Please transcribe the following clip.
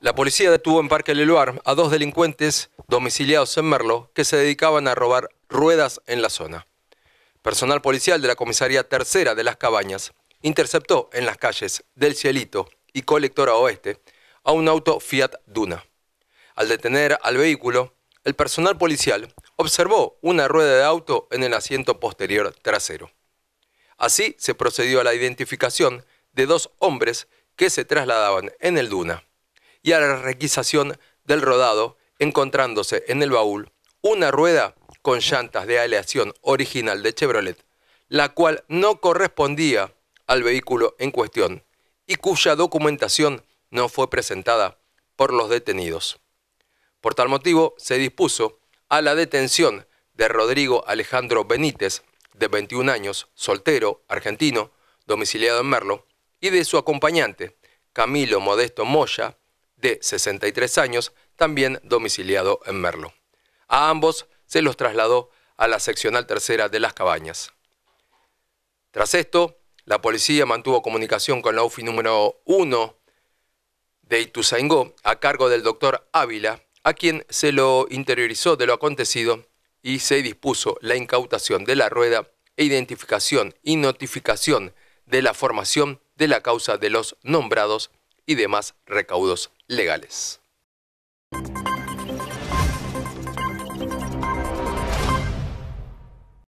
La policía detuvo en Parque Leluar a dos delincuentes domiciliados en Merlo que se dedicaban a robar ruedas en la zona. Personal policial de la comisaría tercera de Las Cabañas interceptó en las calles del Cielito y Colectora Oeste a un auto Fiat Duna. Al detener al vehículo, el personal policial observó una rueda de auto en el asiento posterior trasero. Así se procedió a la identificación de dos hombres que se trasladaban en el Duna y a la requisación del rodado, encontrándose en el baúl una rueda con llantas de aleación original de Chevrolet, la cual no correspondía al vehículo en cuestión y cuya documentación no fue presentada por los detenidos. Por tal motivo, se dispuso a la detención de Rodrigo Alejandro Benítez, de 21 años, soltero, argentino, domiciliado en Merlo, y de su acompañante, Camilo Modesto Moya, de 63 años, también domiciliado en Merlo. A ambos se los trasladó a la seccional tercera de las cabañas. Tras esto, la policía mantuvo comunicación con la UFI número 1 de Ituzaingó a cargo del doctor Ávila, a quien se lo interiorizó de lo acontecido y se dispuso la incautación de la rueda e identificación y notificación de la formación de la causa de los nombrados y demás recaudos legales.